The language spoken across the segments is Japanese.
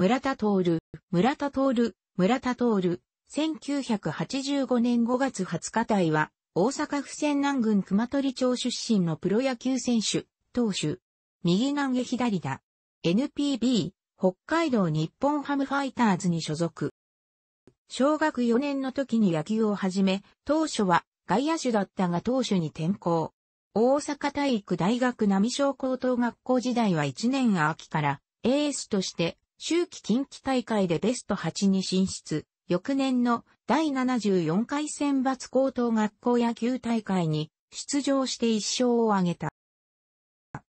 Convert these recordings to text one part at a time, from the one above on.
村田徹、村田徹、村田徹、1985年5月20日隊は、大阪府泉南郡熊取町出身のプロ野球選手、投手。右投げ左だ。NPB、北海道日本ハムファイターズに所属。小学4年の時に野球を始め、当初は外野手だったが投手に転向。大阪体育大学並小高等学校時代は1年秋からエースとして秋季近畿大会でベスト8に進出、翌年の第74回選抜高等学校野球大会に出場して1勝を挙げた。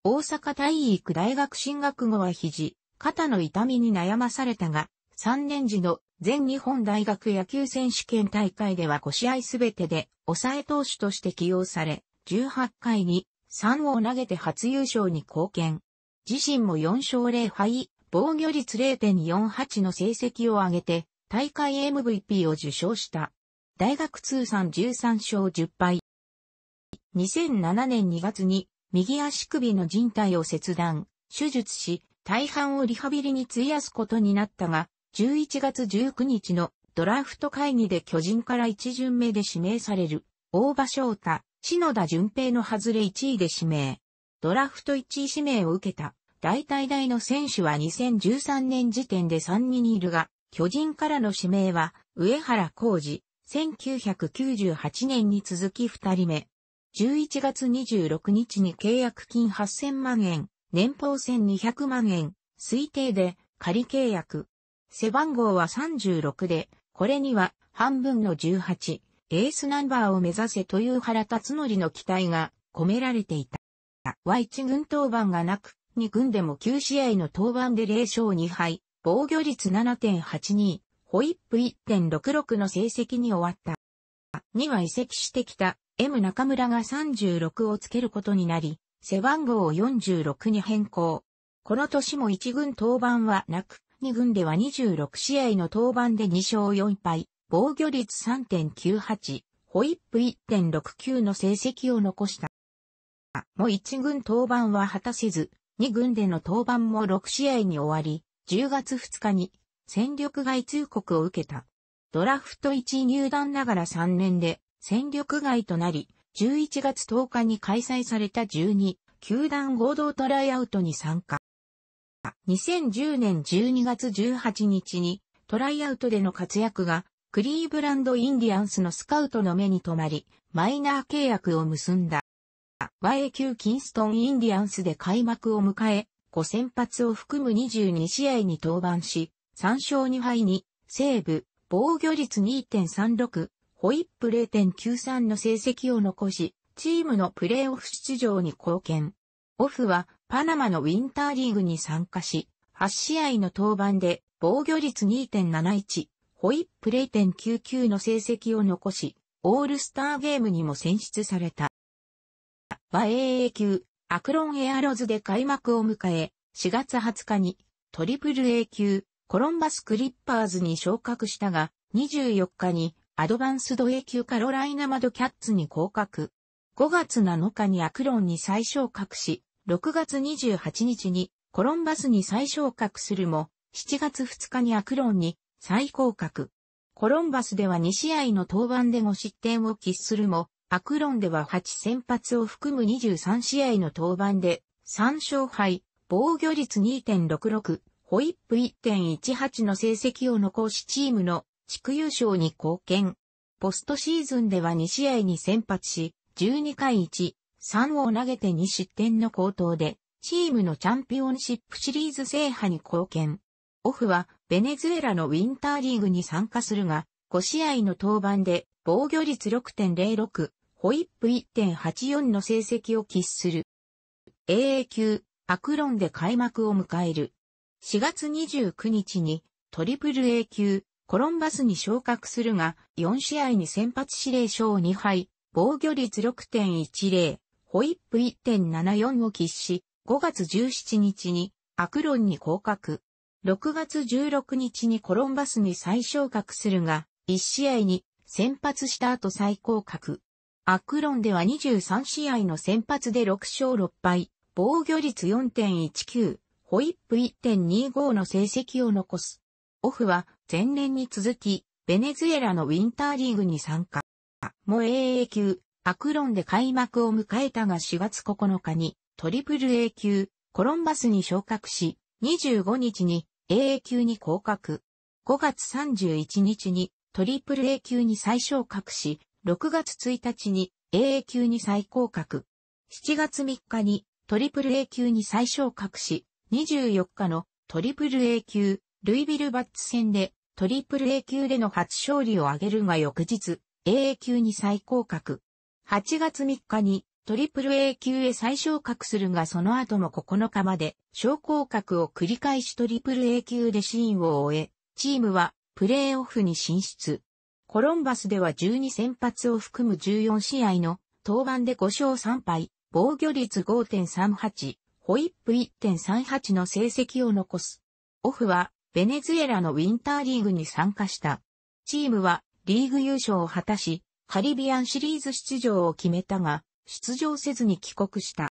大阪体育大学進学後は肘、肩の痛みに悩まされたが、3年時の全日本大学野球選手権大会では5試合すべてで抑え投手として起用され、18回に3を投げて初優勝に貢献。自身も4勝0敗防御率0.48の成績を上げて、大会 MVP を受賞した。大学通算13勝10敗。2007年2月に右足首の人帯を切断、手術し、大半をリハビリに費やすことになったが、11月19日のドラフト会議で巨人から1巡目で指名される、大場翔太、篠田淳平の外れ1位で指名。ドラフト1位指名を受けた大体大の選手は2013年時点で3人いるが、巨人からの指名は、上原浩二、1998年に続き2人目。11月26日に契約金8000万円、年俸1200万円、推定で仮契約。背番号は36で、これには半分の18、エースナンバーを目指せという原辰則の期待が込められていた。は一軍登板がなく、2軍でも9試合の登板で0勝2敗、防御率7.82、ホイップ1.66の成績に終わった。2は移籍してきた M 中村が36をつけることになり、背番号を46に変更。この年も1軍登板はなく、2軍では26試合の登板で2勝4敗、防御率3.98、ホイップ1.69の成績を残した。もう1軍登板は果たせず、2軍での登板も6試合に終わり、10月2日に戦力外通告を受けた。ドラフト1入団ながら3年で戦力外となり、11月10日に開催された12球団合同トライアウトに参加。2010年12月18日にトライアウトでの活躍がクリーブランド・インディアンスのスカウトの目に留まり、マイナー契約を結んだ。YAQ キンストンインディアンスで開幕を迎え、5先発を含む22試合に登板し、3勝2敗に、西部、防御率2.36、ホイップ0.93の成績を残し、チームのプレーオフ出場に貢献。オフはパナマのウィンターリーグに参加し、8試合の登板で防御率2.71、ホイップ0.99の成績を残し、オールスターゲームにも選出された。和英英級、アクロンエアロズで開幕を迎え、4月20日にトリプル A 級、コロンバスクリッパーズに昇格したが、24日にアドバンスド A 級カロライナマドキャッツに降格。5月7日にアクロンに再昇格し、6月28日にコロンバスに再昇格するも、7月2日にアクロンに再降格。コロンバスでは2試合の登板でも失点を喫するも、アクロンでは8先発を含む23試合の登板で、3勝敗、防御率2.66、ホイップ1.18の成績を残しチームの地区優勝に貢献。ポストシーズンでは2試合に先発し、12回1、3を投げて2失点の好投で、チームのチャンピオンシップシリーズ制覇に貢献。オフは、ベネズエラのウィンターリーグに参加するが、5試合の登板で、防御率6.06、ホイップ1.84の成績を喫する。AA 級、アクロンで開幕を迎える。4月29日にトリプル A 級、コロンバスに昇格するが、4試合に先発指令賞を2敗、防御率6.10、ホイップ1.74を喫し、5月17日にアクロンに降格。6月16日にコロンバスに再昇格するが、1試合に先発した後再降格。アクロンでは23試合の先発で6勝6敗、防御率4.19、ホイップ1.25の成績を残す。オフは前年に続き、ベネズエラのウィンターリーグに参加。も AA 級、アクロンで開幕を迎えたが4月9日にトリプル A 級、コロンバスに昇格し、25日に AA 級に降格。5月31日にトリプル A 級に再昇格し、6月1日に AA 級に再降格。7月3日にトリプル A 級に再昇格し、24日のトリプル A 級、ルイビルバッツ戦でトリプル A 級での初勝利を挙げるが翌日、AA 級に再降格。8月3日にトリプル A 級へ再昇格するがその後も9日まで昇降格を繰り返しトリプル A 級でシーンを終え、チームはプレーオフに進出。コロンバスでは12先発を含む14試合の登板で5勝3敗、防御率5.38、ホイップ1.38の成績を残す。オフはベネズエラのウィンターリーグに参加した。チームはリーグ優勝を果たし、カリビアンシリーズ出場を決めたが、出場せずに帰国した。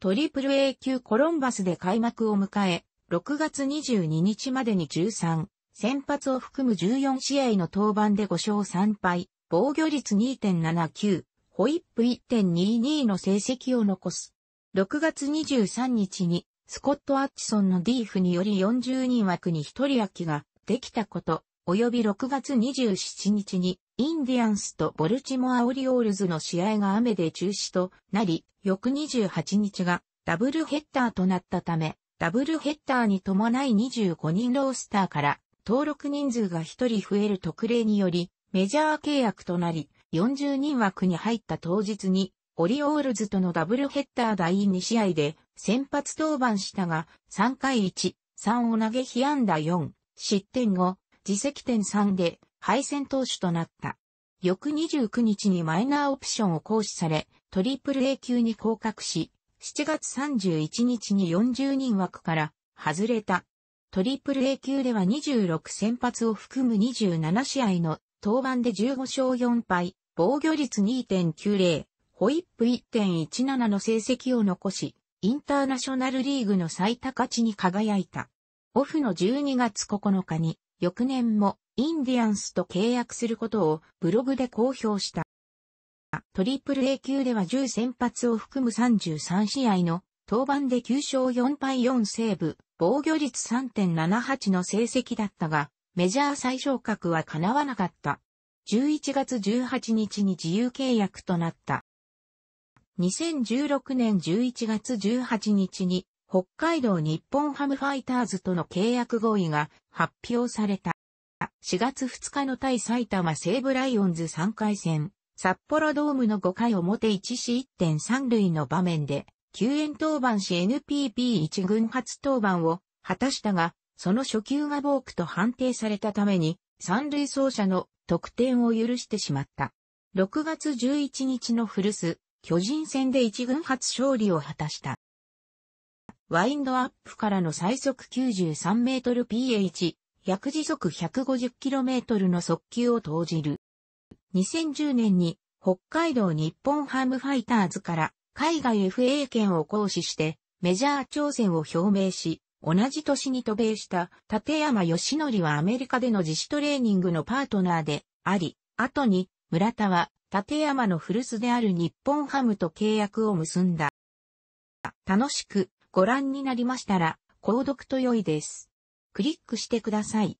トリプル A 級コロンバスで開幕を迎え、6月22日までに13、先発を含む14試合の登板で5勝3敗、防御率2.79、ホイップ1.22の成績を残す。6月23日に、スコット・アッチソンのディーフにより40人枠に1人空きができたこと、及び6月27日に、インディアンスとボルチモア・オリオールズの試合が雨で中止となり、翌28日がダブルヘッダーとなったため、ダブルヘッダーに伴い25人ロースターから登録人数が1人増える特例により、メジャー契約となり、40人枠に入った当日に、オリオールズとのダブルヘッダー第2試合で先発登板したが、3回1、3を投げ被安打4、失点後、自責点3で敗戦投手となった。翌29日にマイナーオプションを行使され、トリプル A 級に降格し、7月31日に40人枠から外れた。トリプル A 級では26先発を含む27試合の登板で15勝4敗、防御率2.90、ホイップ1.17の成績を残し、インターナショナルリーグの最高値に輝いた。オフの12月9日に、翌年もインディアンスと契約することをブログで公表した。トリプル A 級では10先発を含む33試合の登板で9勝4敗4セーブ、防御率3.78の成績だったが、メジャー最昇格は叶わなかった。11月18日に自由契約となった。2016年11月18日に北海道日本ハムファイターズとの契約合意が発表された。4月2日の対埼玉西武ライオンズ3回戦、札幌ドームの5回表1死1.3塁の場面で救援登板し n p p 一軍初登板を果たしたが、その初球がボークと判定されたために、三塁走者の得点を許してしまった。6月11日の古巣、巨人戦で一軍初勝利を果たした。ワインドアップからの最速93メートル PH、約時速1 5 0トルの速球を投じる。2010年に北海道日本ハムファイターズから海外 FA 権を行使して、メジャー挑戦を表明し、同じ年に渡米した立山義則はアメリカでの自主トレーニングのパートナーであり、後に村田は立山の古巣である日本ハムと契約を結んだ。楽しくご覧になりましたら、購読と良いです。クリックしてください。